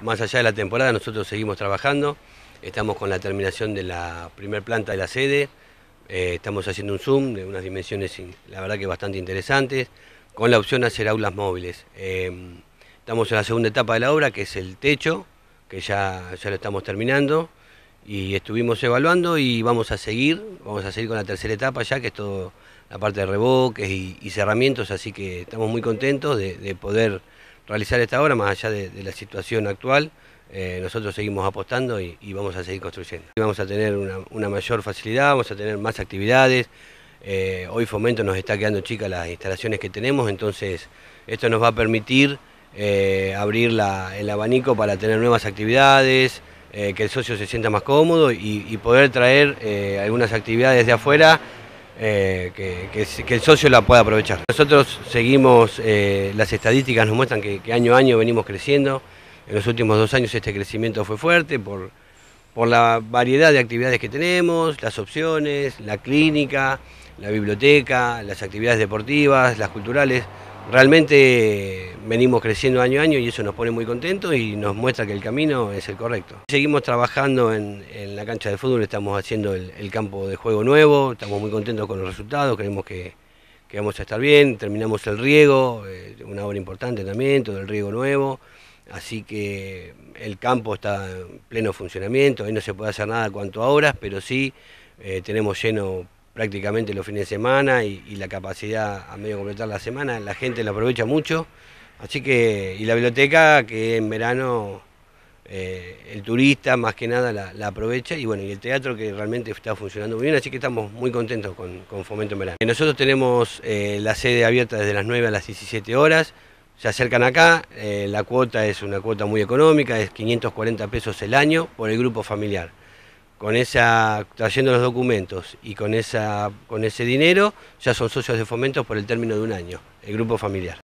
Más allá de la temporada nosotros seguimos trabajando, estamos con la terminación de la primera planta de la sede, eh, estamos haciendo un zoom de unas dimensiones, la verdad que bastante interesantes, con la opción de hacer aulas móviles. Em, estamos en la segunda etapa de la obra, que es el techo, que ya, ya lo estamos terminando, y estuvimos evaluando y vamos a seguir, vamos a seguir con la tercera etapa ya, que es toda la parte de reboques y, cerramientos, así que estamos muy contentos de poder realizar esta obra, más allá de, la situación actual. Eh, nosotros seguimos apostando y, vamos a seguir construyendo. Vamos a tener una, mayor facilidad, vamos a tener más actividades. Eh, hoy Fomento nos está quedando chica las instalaciones que tenemos, entonces esto nos va a permitir eh, abrir el abanico para tener nuevas actividades, que el socio se sienta más cómodo y poder traer algunas actividades de afuera eh, que, el socio la pueda aprovechar. Nosotros seguimos, eh, las estadísticas nos muestran que, año a año venimos creciendo. En los últimos dos años este crecimiento fue fuerte por, por la variedad de actividades que tenemos, las opciones, la clínica, la biblioteca, las actividades deportivas, las culturales. Realmente venimos creciendo año a año y eso nos pone muy contentos y nos muestra que el camino es el correcto. Seguimos trabajando en, la cancha de fútbol, estamos haciendo el, campo de juego nuevo, estamos muy contentos con los resultados, creemos que, vamos a estar bien, terminamos el riego, eh, una obra importante también, todo el riego nuevo, así que el campo está en pleno funcionamiento, ...ahí no se puede hacer nada cuanto a horas pero sí eh, tenemos lleno prácticamente los fines de semana y, y, la capacidad a medio completar la semana, la gente lo aprovecha mucho Así que, y la biblioteca que en verano eh, el turista más que nada la, aprovecha y bueno, y el teatro que realmente está funcionando muy bien, así que estamos muy contentos con, Fomento en Verano. Eh, nosotros tenemos eh, la sede abierta desde las 9 a las 17 horas, se acercan acá, la cuota es una cuota muy económica, es 540 pesos el año por el grupo familiar. Con esa, trayendo los documentos y con, esa, con ese dinero ya son socios de Fomento por el término de un año, el grupo familiar.